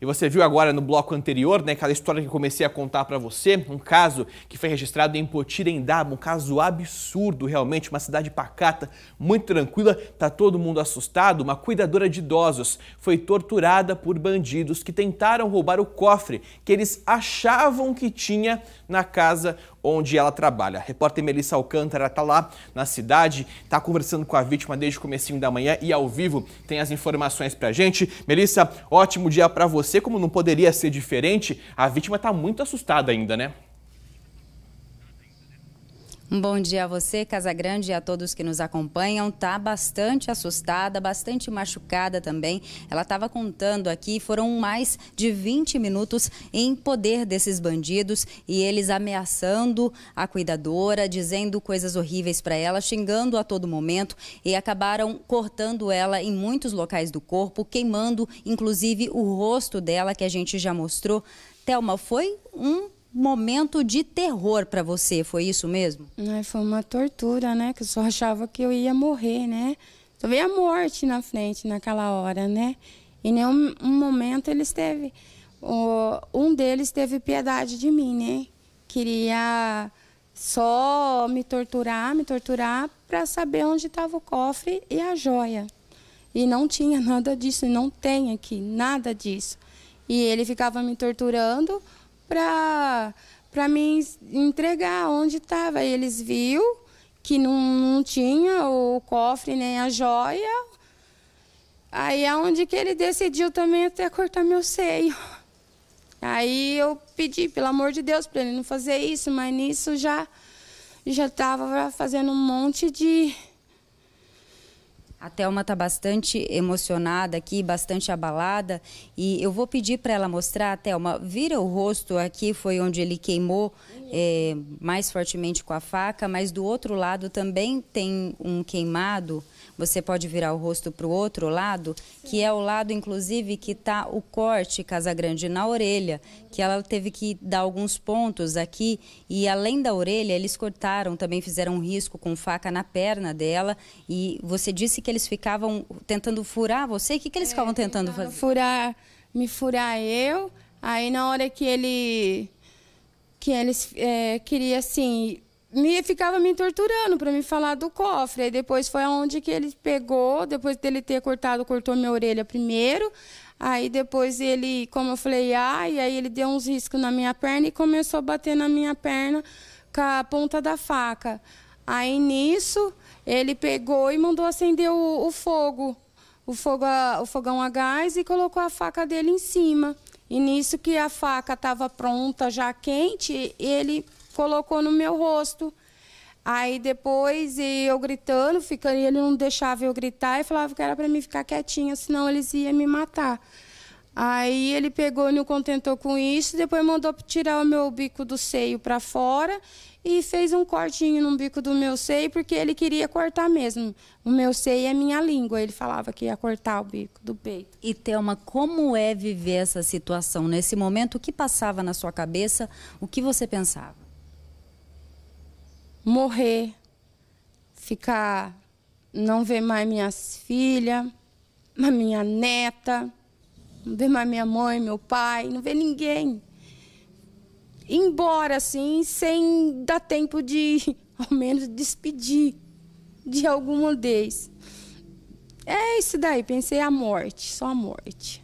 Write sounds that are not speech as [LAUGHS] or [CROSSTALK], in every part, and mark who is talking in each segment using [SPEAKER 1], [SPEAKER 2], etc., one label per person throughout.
[SPEAKER 1] E você viu agora no bloco anterior, né, aquela história que eu comecei a contar para você, um caso que foi registrado em Potirendaba, um caso absurdo realmente, uma cidade pacata, muito tranquila, tá todo mundo assustado, uma cuidadora de idosos foi torturada por bandidos que tentaram roubar o cofre que eles achavam que tinha na casa onde ela trabalha. A repórter Melissa Alcântara está lá na cidade, está conversando com a vítima desde o comecinho da manhã e ao vivo tem as informações para a gente. Melissa, ótimo dia para você, como não poderia ser diferente, a vítima está muito assustada ainda, né?
[SPEAKER 2] Um bom dia a você, Casa Grande, e a todos que nos acompanham. Tá bastante assustada, bastante machucada também. Ela estava contando aqui, foram mais de 20 minutos em poder desses bandidos e eles ameaçando a cuidadora, dizendo coisas horríveis para ela, xingando a todo momento e acabaram cortando ela em muitos locais do corpo, queimando inclusive o rosto dela, que a gente já mostrou. Thelma, foi um momento de terror para você, foi isso mesmo?
[SPEAKER 3] É, foi uma tortura, né? Que eu só achava que eu ia morrer, né? Só veio a morte na frente naquela hora, né? Em nenhum um momento eles teve. O, um deles teve piedade de mim, né? Queria só me torturar, me torturar para saber onde estava o cofre e a joia. E não tinha [LAUGHS] nada disso, não tem aqui nada disso. E ele ficava me torturando para para mim entregar onde estava. Eles viu que não, não tinha o cofre nem a joia. Aí é onde que ele decidiu também até cortar meu seio. Aí eu pedi, pelo amor de Deus, para ele não fazer isso, mas nisso
[SPEAKER 2] já já estava fazendo um monte de, a Thelma está bastante emocionada aqui, bastante abalada. E eu vou pedir para ela mostrar, Thelma, vira o rosto aqui, foi onde ele queimou é, mais fortemente com a faca, mas do outro lado também tem um queimado. Você pode virar o rosto para o outro lado, que é o lado, inclusive, que está o corte casa grande na orelha, que ela teve que dar alguns pontos aqui. E além da orelha, eles cortaram, também fizeram um risco com faca na perna dela. E você disse que eles ficavam tentando furar você. O que, que eles é, ficavam tentando fazer? Furar, me furar
[SPEAKER 3] eu. Aí na hora que ele que eles é, queria assim me ficava me torturando para me falar do cofre. Aí depois foi aonde que ele pegou, depois dele ter cortado, cortou minha orelha primeiro. Aí depois ele, como eu falei, ah, e aí ele deu uns riscos na minha perna e começou a bater na minha perna com a ponta da faca. Aí nisso, ele pegou e mandou acender o, o fogo, o, fogo o fogão a gás e colocou a faca dele em cima. E nisso que a faca estava pronta, já quente, ele colocou no meu rosto. Aí depois eu gritando, ficando, ele não deixava eu gritar e falava que era para mim ficar quietinha, senão eles iam me matar. Aí ele pegou e não contentou com isso, depois mandou tirar o meu bico do seio para fora e fez um cortinho no bico do meu seio, porque ele queria cortar mesmo. O meu seio
[SPEAKER 2] é minha língua, ele falava que ia cortar o bico do peito. E Thelma, como é viver essa situação? Nesse momento, o que passava na sua cabeça? O que você pensava? morrer, ficar, não ver mais
[SPEAKER 3] minhas filhas, minha neta, não ver mais minha mãe, meu pai, não ver ninguém. Ir embora assim, sem dar tempo de, [LAUGHS] ao menos, despedir de alguma vez.
[SPEAKER 2] É isso daí, pensei a morte, só a morte.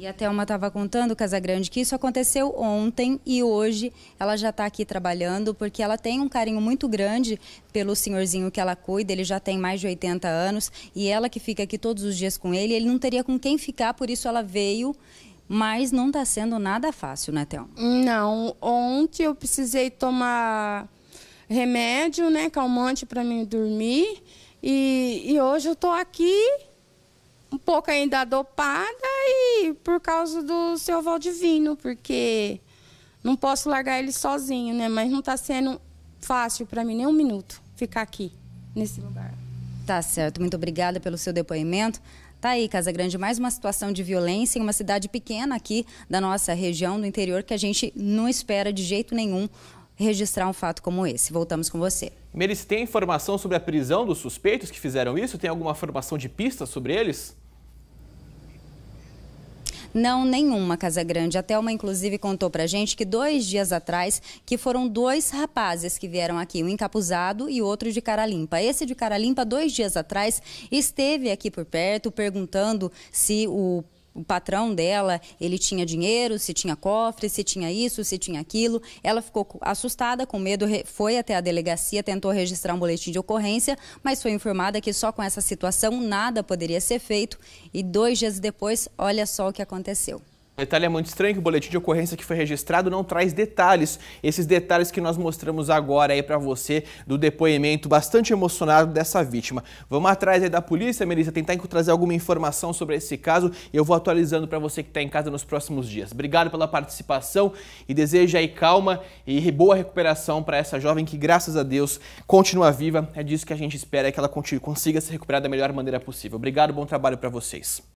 [SPEAKER 2] E a Thelma estava contando, Casagrande, que isso aconteceu ontem e hoje ela já está aqui trabalhando, porque ela tem um carinho muito grande pelo senhorzinho que ela cuida, ele já tem mais de 80 anos, e ela que fica aqui todos os dias com ele, ele não teria com quem ficar, por isso ela veio mas não está sendo nada fácil, né, Thelma?
[SPEAKER 3] Não. Ontem eu precisei tomar remédio, né, calmante para mim dormir. E, e, hoje eu estou aqui um pouco ainda dopada, por causa do seu divino porque não posso largar ele sozinho, né? Mas não está sendo
[SPEAKER 2] fácil para mim nem um minuto ficar aqui, nesse lugar. Tá certo. Muito obrigada pelo seu depoimento. Tá aí, Casa Grande, mais uma situação de violência em uma cidade pequena aqui da nossa região do interior que a gente não espera de jeito nenhum registrar um fato como esse. Voltamos com você.
[SPEAKER 1] Meris, tem informação sobre a prisão dos suspeitos que fizeram isso? Tem alguma formação de pistas sobre eles?
[SPEAKER 2] Não, nenhuma Casa Grande. A Thelma, inclusive, contou pra gente que dois dias atrás que foram dois rapazes que vieram aqui, um encapuzado e outro de cara limpa. Esse de cara limpa, dois dias atrás, esteve aqui por perto perguntando se o o patrão dela, ele tinha dinheiro, se tinha cofre, se tinha isso, se tinha aquilo. Ela ficou assustada, com medo, foi até a delegacia, tentou registrar um boletim de ocorrência, mas foi informada que só com essa situação nada poderia ser feito. E dois dias depois, olha só o que aconteceu.
[SPEAKER 1] Detalhe é muito estranho que o boletim de ocorrência que foi registrado não traz detalhes. Esses detalhes que nós mostramos agora aí para você do depoimento bastante emocionado dessa vítima. Vamos atrás aí da polícia, Melissa, tentar trazer alguma informação sobre esse caso e eu vou atualizando para você que está em casa nos próximos dias. Obrigado pela participação e desejo aí calma e boa recuperação para essa jovem que, graças a Deus, continua viva. É disso que a gente espera, é que ela consiga se recuperar da melhor maneira possível. Obrigado, bom trabalho para vocês.